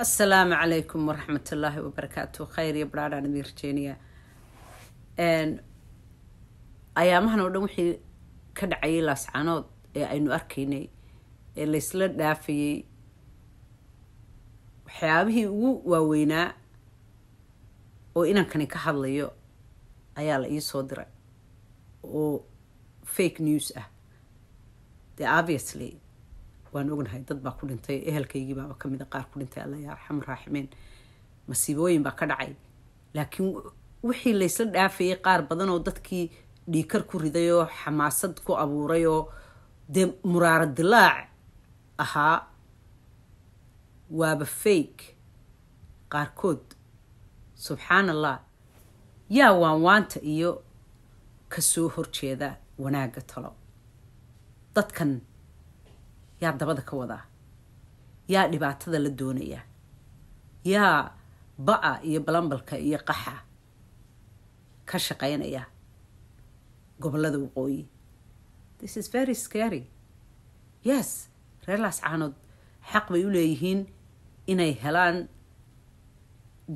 asalaamu calaykum waraxmatullaahi wabarakaatu khayr iyo baraadhaan idin rajeynaya ayaamahan oo dhan wixii ka dhacayay laascanood ee aynu arkaynay ee laysla dhaafayay waxyaabihii ugu waaweynaa oo inankani ka hadlayo ayaa la ii soo diray oo fake news ah the obviously waan ognahay dad baa ku dhintay ehelkaygii baaba ka mida qaar ku dhintay alla yaa arxam raaximeen masiibooyin baa ka dhacay laakiin wixii laysla dhaafayay qaar badan oo dadkii dhiikar ku riday oo xamaasad ku abuuray oo dee muraaro dilaac ahaa waaba fake qaarkood subxaan allah yaa waanwaanta iyo kasoo horjeeda wanaagga talo dadkan yaa dabada ka wadaa yaa dhibaatada la doonaya yaa ba-a iyo balambalka iyo qaxa ka shaqaynaya gobollada waqooyi this is very scary yes reerlaas caanood xaq bay u leeyihiin inay helaan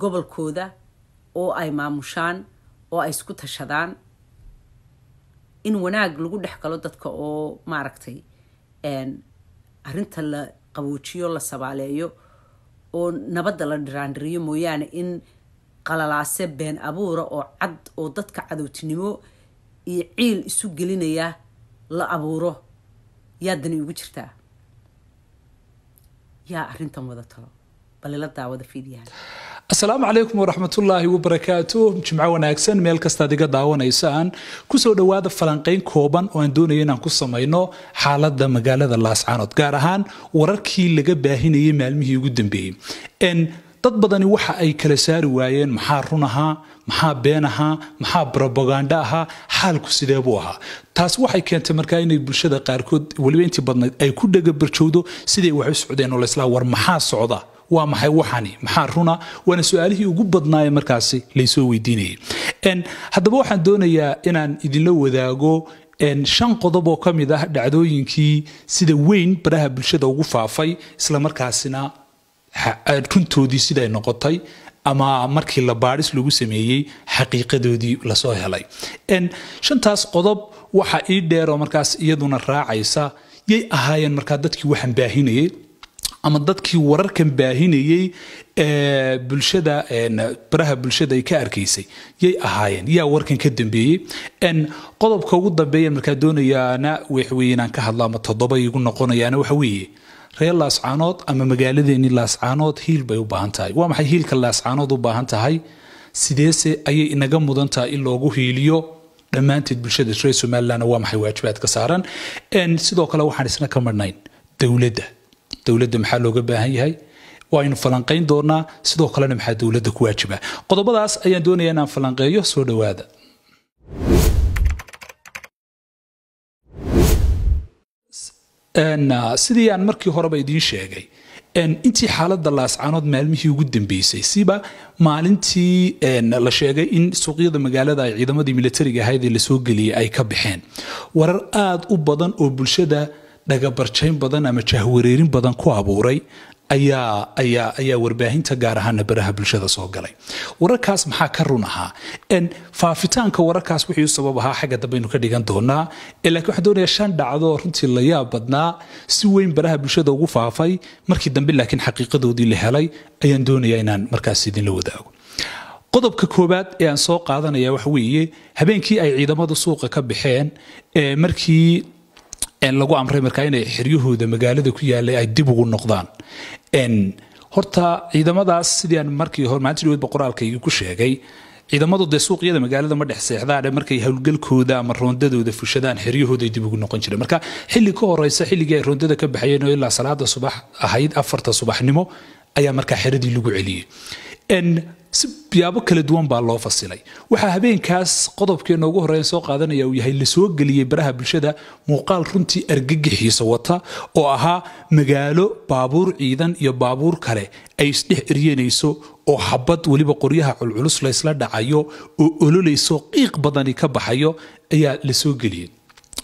gobolkooda oo ay maamushaan oo ay isku tashadaan in wanaag lagu dhex galo dadka oo maaragtay arinta la qaboojiyo la sabaaleeyo oo nabadda la dhiraandhiriyo mooyaane in qalalaase been abuura oo cad oo dadka cadowtinimo iyo ciil isu gelinaya la abuuro yaadani ugu jirtaa yaa arintan wada talo balila daawada fiidyahan asalaamu calaykum waraxmatullaahi wabarakaatu jimco wanaagsan meel kastaad iga daawanaysaan kusoo dhowaada falanqayn kooban oo aan doonaya inaan ku samayno xaalada magaalada laascaanood gaar ahaan wararkii laga baahinayay maalmihii ugu dambeeyey dad badani waxa ay kala saari waayeen maxaa run ahaa maxaa been ahaa maxaa brobaganda ahaa xaalku sidee buu ahaa taas waxay keentay markaa inay bulshada qaarkood weliba intii badnayd ay ku dhega barjowdo siday wax u socdeen oo laslaa war maxaa socda waa maxay waxani maxaa runa waana su-aalihii ugu badnaaye markaasi laysoo weydiinayay haddaba waxaan doonayaa inaan idinla wadaago shan qodob oo ka mid ah dhacdooyinkii sida weyn baraha bulshada ugu faafay islamarkaasina runtoodii siday noqotay ama markii la baadhis lagu sameeyey xaqiiqadoodii lasoo helay shantaas qodob waxa ii dheeroo markaas iyaduna raacaysa yay ahaayeen markaa dadkii waxaan baahinayay ama dadkii wararkan baahinayey ee bulshada baraha bulshada ay ka arkaysay yay ahaayeen yaa warkan ka dambeeyey qodobka ugu dambeeya markaa doonayaana waxweynaan ka hadla ama toddoba igu noqonayaana waxa weeye reer laascaanood ama magaaladeennii laascaanood hiil bay u baahan tahay waa maxay hiilka laascaanood u baahan tahay sideese ayay inaga mudan tahay in loogu hiiliyo dhammaanteed bulshada reer somalilandna waa maxay waajibaadka saaran sidoo kale waxaan isna ka marnayn dowladda dowladda maxaa looga baahan yahay waa aynu falanqayn doonaa sidoo kalena maxaa dowladda ku waajiba qodobadaas ayaan doonaya inaan falanqeeyo soo dhowaada sidii aan markii horeba idiin sheegay intii xaaladda laascanood maalmihii ugu dambeysay siba maalintii la sheegay in suuqyada magaalada ay ciidamadii milatariga ahayd ee lasoo geliyay ay ka baxeen warar aad u badan oo bulshada dhagabarjayn badan ama jahwareerin badan ku abuuray ayaa warbaahinta gaar ahaana baraha bulshada soo galay wararkaas maxaa ka run ahaa faafitaanka wararkaas wixii sabab ahaa xagga dambeaynu ka dhigan doonaa lakin waxaan doonayaa shan dhacdo runtii la yaab badnaa si weyn baraha bulshada ugu faafay markii dambe laakiin xaqiiqadoodii la helay ayaan doonayaa inaan markaas idinla wadaago qodobka koowaad ee aan soo qaadanaya waxa weeye habeenkii ay ciidamada suuqa ka baxeen markii ee lagu amray markaa inay xeryahooda magaalada ku yaalay ay dib ugu noqdaan horta ciidamadaas sidii markii hore maalintii dhaweedba qoraalkaygi ku sheegay ciidamadu dee suuqyada magaalada ma dhex seexdaane markay howlgalkooda ama roondadooda fushadaan xeryahooday dib ugu noqon jireen marka xilli ka horeysa xilligii ay roondada ka baxayeen oo ilaa salaada subax ahayd afarta subaxnimo ayaa markaa xeradii lagu celiyey si yaabo kala duwan baa loo fasilay waxaa habeenkaas qodobkeena ugu horeyn soo qaadanaya uu yahay lasoo geliyey baraha bulshada muuqaal runtii argagixiisa wata oo ahaa magaalo baabuur ciidan iyo baabuur kale ay isdhex eryanayso oo xabad weliba qoryaha culculus laysla dhacayo oo ololaysoo qiiq badani ka baxayo ayaa la soo geliyey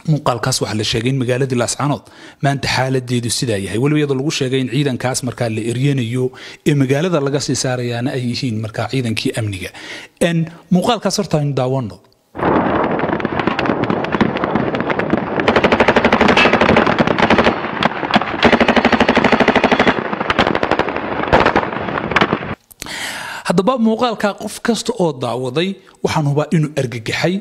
muuqaalkaas waxaa la sheegay in magaaladii laascanood maanta xaaladeedu sidaa yahay weliba iyadoo lagu sheegay in ciidankaas markaa la eryanayo ee magaalada laga sii saarayaana ay yihiin markaa ciidankii amniga muuqaalkaas horta aynu daawano haddaba muuqaalka qof kasta oo daawaday waxaan hubaa inuu argagaxay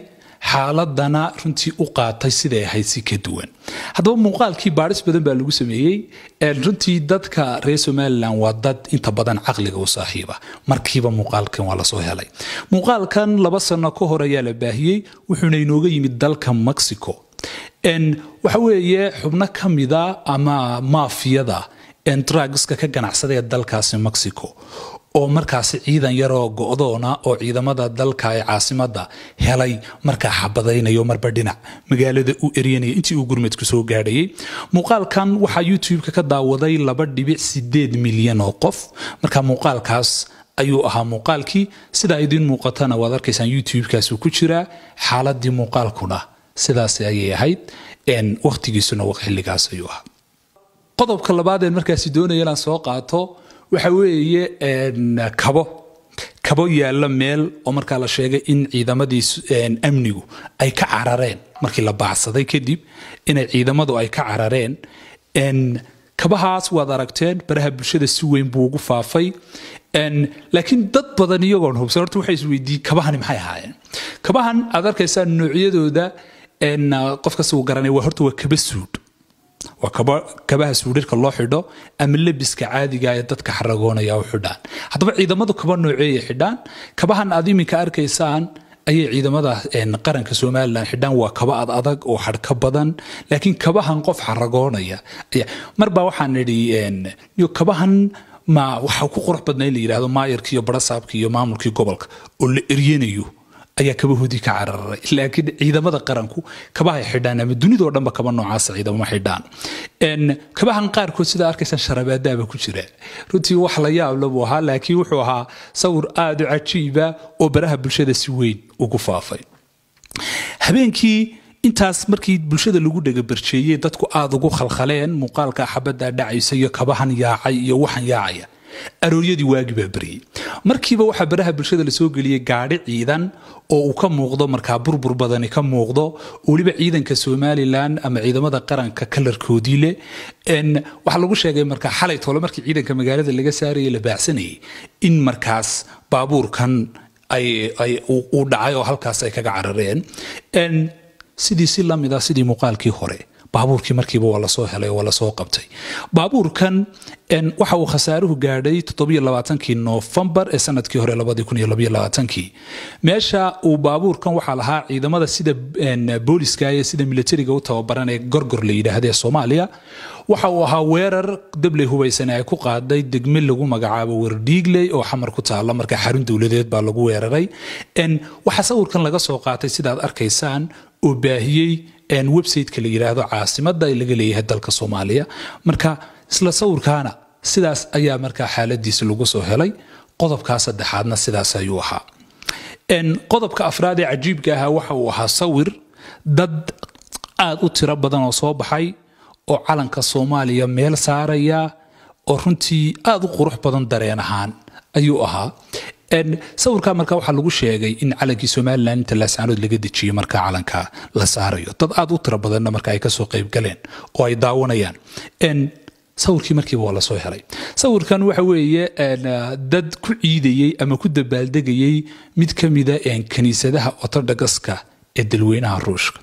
xaaladana runtii u qaatay siday ahayd si ka duwan haddaba muuqaalkii baadis badan baa lagu sameeyey runtii dadka reer somalilan waa dad inta badan caqliga u saaxiiba markiiba muuqaalkan waa lasoo helay muuqaalkan laba sano ka hor ayaa la baahiyey wuxuuna inooga yimid dalka mexico waxa weeye xubno ka mida ama mafiyada drugska ka ganacsada ee dalkaasi mexico oo markaasi ciidan yaroo go-doona oo ciidamada dalka ee caasimada helay markaa xabadaynayo marba dhinac magaalada u eryanaya intii uu gurmadku soo gaadhayay muuqaalkan waxaa youtube-ka ka daawaday laba dhibic sideed milyan oo qof marka muuqaalkaas ayuu ahaa muuqaalkii sidaa idiin muuqatana waad arkaysaan youtube-kaasuu ku jiraa xaaladii muuqaalkuna sidaasi ayay ahayd wakhtigiisuna xilligaas ayuu ahaa qodobka labaad markaasi doonaya inaan soo qaato waxa weeye kabo kabo yaalla meel oo markaa la sheegay in ciidamadii amnigu ay ka carareen markii la baacsaday kadib inay ciidamadu ay ka carareen kabahaas waad aragteen baraha bulshada si weyn buu ugu faafay laakiin dad badan iyagoon hubsan horta waxay isweydiiyey kabahani maxay ahaayeen kabahan aad arkaysaa noocyadooda qof kasta uu garanaya waa horta waa kaba suudh waa kabaha suudhirka loo xidho ama lebiska caadiga ee dadka xaragoonaya u xidhaan haddaba ciidamadu kaba nooceeya xidhaan kabahan aad iminka arkaysaan ayay ciidamada qaranka somalilan xidhaan waa kaba ad adag oo xadhka badan laakiin kabahan qof xaragoonaya marbaa waxaan idhi kabahan ma waxa ku qurux badna in la yidhaahdo maayarki iyo barasaabki iyo maamulkii gobolka oo la eryanayo ayaa kabahudi ka cararay laakiin ciidamada qaranku kabahay xidhaan ama dunidoo dhanba kaba noocaasa ah ciidamama xidhaan kabahan qaarkood sidaa arkaysaan sharabaadaaba ku jira runtii wax la yaabla ahaa laakiin wuxuu ahaa sawir aada u cajiiba oo baraha bulshada si weyn ugu faafay habeenkii intaas markii bulshada lagu dhegabarjeeyey dadku aada ugu khalkhaleen muuqaalka xabaddaa dhacaysa iyo kabahan yaacay iyo waxan yaacaya arooryadii waagi baa beriyey markiiba waxaa baraha bulshada lasoo geliyey gaadhi ciidan oo uu ka muuqdo markaa burbur badani ka muuqdo weliba ciidanka somalilan ama ciidamada qaranka kalarkoodii leh waxaa lagu sheegay markaa xalay tole markii ciidanka magaalada laga saarayay la baacsanayay in markaas baabuurkan uu dhacay oo halkaas ay kaga carareen sidii si lamida ah, sidii muuqaalkii hore baabuurkii markiiba waa lasoo helay waa lasoo qabtay baabuurkan waxa uu khasaaruhu gaadhay toddobaaatankii noofembar ee sanadkii hore labadii meesha uu baabuurkan waxaa lahaa ciidamada sida booliska iyo sida militariga u tababaran ee gorgor la yidhaahda ee soomaaliya waxa uu ahaa weerar dabley hubaysane ay ku qaaday degme lagu magacaabo werdhiigley oo xamar ku taala marka xarun dowladeed baa lagu weeraray waxaa sawirkan laga soo qaatay sidaad arkaysaan oo baahiyey websiteka la yiraahdo caasimada laga leeyahay dalka soomaaliya marka isla sawirkaana sidaas ayaa markaa xaaladiis lagu soo helay qodobkaa saddexaadna sidaas ayuu ahaa qodobka afraad ee cajiibka ahaa waxa uu ahaa sawir dad aada u tiro badan oo soo baxay oo calanka soomaaliya meel saaraya oo runtii aad u qurux badan dareen ahaan ayuu ahaa sawirka marka waxaa lagu sheegay in calankii somalilan inta laasaanood laga dejiyo marka calanka la saarayo dad aad u tira badanna marka ay kasoo qaybgaleen oo ay daawanayaan sawirkii markiiba waa lasoo helay sawirkan waxa weeye dad ku ciidayey ama ku dabaaldegayey mid ka mida kiniisadaha ortodhogaska ee dalweynaha ruushka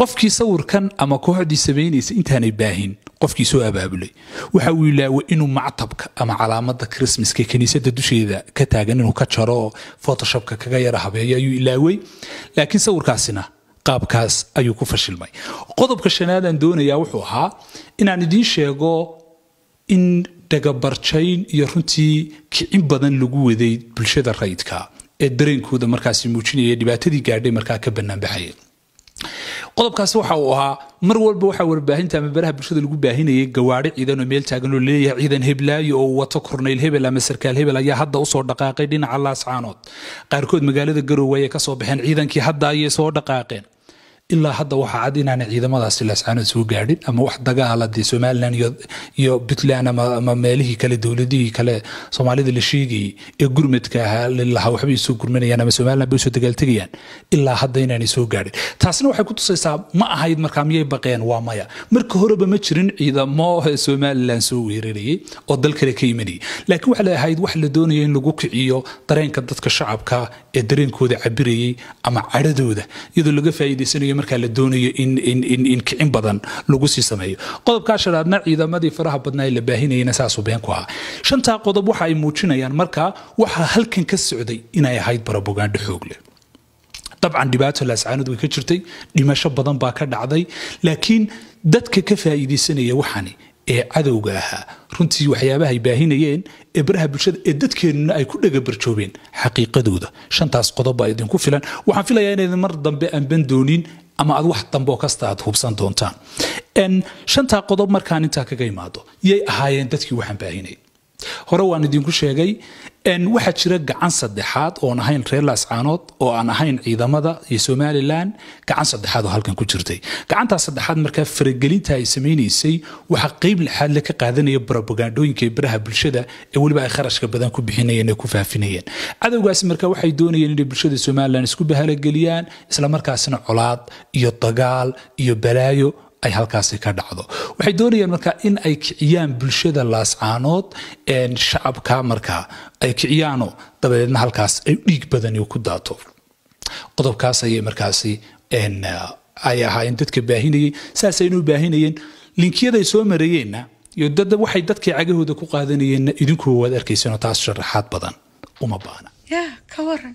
qofkii sawirkan ama kooxdii samaynaysa intaanay baahin qofkii soo abaabulay waxa uu ilaawa inuu mactabka ama calaamada krismaska kaniisada dusheeda ka taagan inuu ka jaro oo photoshopka kaga yara habeeyo ayuu ilaaway laakiin sawirkaasina qaabkaas ayuu ku fashilmay qodobka shanaadaan doonayaa wuxuu ahaa inaan idiin sheego in dhagabarjayn iyo runtii kicin badan lagu waday bulshada rayidka ee dareenkooda markaasi muujinaya dhibaatadii gaadhay markaa ka banaanbaxaya qodobkaasi waxa uu ahaa mar walba waxaa warbaahinta ama baraha bulshada lagu baahinayay gawaari ciidan oo meel taagan oo leeyahay ciidan heblaayo oo wato korneyl hebel ama sarkaal hebel ayaa hadda usoo dhaqaaqay dhinaca laascaanood qaarkood magaalada garowe ayay ka soo baxeen ciidankii hadda ayay soo dhaqaaqeen ilaa hadda waxaa cad inaana ciidamadaasi laascaanood soo gaadhin ama wax dagaala dee somalilan iyo puntland ama meelihii kale dowladihii kale soomaalida la sheegayay ee gurmadka ahaa lahaa waxbay soo gurmanayaan ama somalilan bay usoo dagaaltegayaan ilaa hadda inaanay soo gaadhin taasina waxay ku tusaysaa ma ahayd markaa miyay baqeen waa maya marka horeba ma jirin ciidamo somalilan soo weerarayay oo dal kale ka imanayay laakiin waxay ahayd wax la doonaya in lagu kiciyo dareenka dadka shacabka ee dareenkooda cabirayay ama cadhadooda iyadoo laga faa'iidaysanayo markaa la doonayo in kicin badan lagu sii sameeyo qodobkaa shanaadna ciidamadii faraha badnaa ee la baahinayana saasuu been ku ahaa shantaa qodob waxa ay muujinayaan markaa waxaa halkan ka socday inay ahayd barabogaandho xoog leh dabcan dhibaato laascaanood way ka jirtay dhimasho badan baa ka dhacday laakiin dadka ka faa'iidaysanaya waxaani ee cadowga ahaa runtii waxyaabaha ay baahinayeen ee baraha bulshada ee dadkeennuna ay ku dhagabarjoobeen xaqiiqadooda shantaas qodobbaa idinku filan waxaan filayaa inaydan mar dambe aan bandoonin ama aad wax dambo kasta aad hubsan doontaan shantaa qodob markaan intaa kaga imaado yay ahaayeen dadkii waxaan baahinay hore waan idinku sheegay waxaa jira gacan saddexaad oon ahayn reer laascaanood oo aan ahayn ciidamada iyo somalilan gacan saddexaad oo halkan ku jirtay gacantaas saddexaad markaa faragelinta ay samaynaysay waxaa qeyb lixaadle ka qaadanaya brobagandooyinka ee baraha bulshada ee weliba ay kharashka badan ku bixinayeen ee ku faafinayeen cadowgaasi markaa waxay doonayeen inay bulshada somalilan isku bahalageliyaan islamarkaasina colaad iyo dagaal iyo balaayo ay halkaasi ka dhacdo waxay doonayaan markaa in ay kiciyaan bulshada laascaanood shacabka markaa ay kiciyaano dabadeedna halkaas ay dhiig badani ku daato qodobkaas ayay markaasi ay ahaayeen dadka baahinayay saasaynu u baahinayeen linkiyaday soo marayeenna iyo dad waxay dadkii cagahooda ku qaadanayeenna idinku waad arkaysanoo taas sharaxaad badan uma baana ya ka waran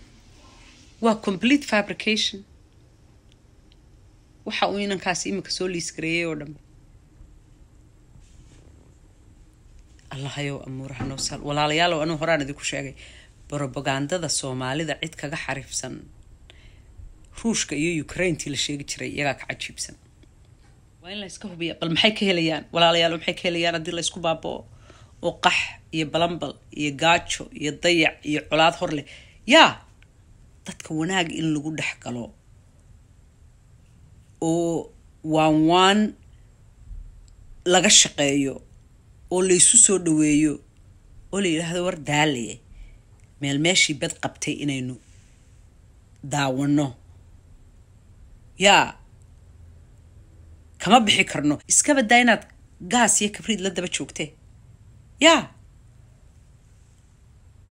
waa complete fabrication waxa uu inankaasi imika soo liisgareeyay oo dhanba allahayow amuuraha noosal walaalayaalow anuu horaan idinku sheegay brobagandada soomaalida cid kaga xariifsan ruushka iyo ukraintii la sheegi jiray iyagaa ka cajiibsan waa in layska hubiya bal maxay ka helayaan walaalayaal maxay ka helayaan haddii laysku baaboo oo qax iyo balambal iyo gaajo iyo dayac iyo colaad hor leh yaa dadka wanaag in lagu dhex galo oo waan waan laga shaqeeyo oo laysu soo dhaweeyo oo la yidhaahdo war daalaye eh. meel meeshii bad qabtay inaynu daawanno yaa kama bixi karno iskaba daa inaad gaas iyo kabriid la daba joogtee yaa